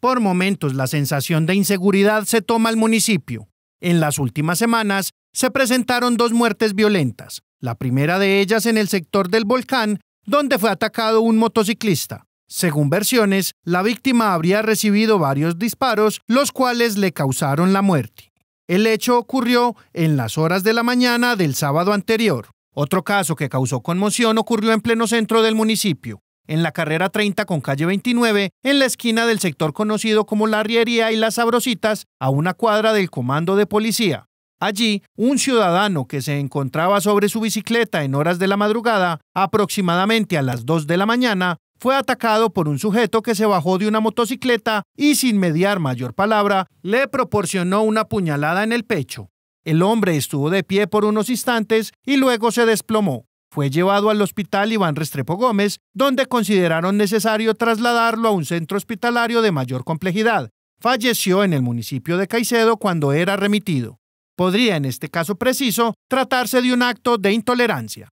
Por momentos la sensación de inseguridad se toma al municipio. En las últimas semanas se presentaron dos muertes violentas, la primera de ellas en el sector del volcán, donde fue atacado un motociclista. Según versiones, la víctima habría recibido varios disparos, los cuales le causaron la muerte. El hecho ocurrió en las horas de la mañana del sábado anterior. Otro caso que causó conmoción ocurrió en pleno centro del municipio en la carrera 30 con calle 29, en la esquina del sector conocido como La Riería y Las Sabrositas, a una cuadra del comando de policía. Allí, un ciudadano que se encontraba sobre su bicicleta en horas de la madrugada, aproximadamente a las 2 de la mañana, fue atacado por un sujeto que se bajó de una motocicleta y sin mediar mayor palabra, le proporcionó una puñalada en el pecho. El hombre estuvo de pie por unos instantes y luego se desplomó. Fue llevado al hospital Iván Restrepo Gómez, donde consideraron necesario trasladarlo a un centro hospitalario de mayor complejidad. Falleció en el municipio de Caicedo cuando era remitido. Podría en este caso preciso tratarse de un acto de intolerancia.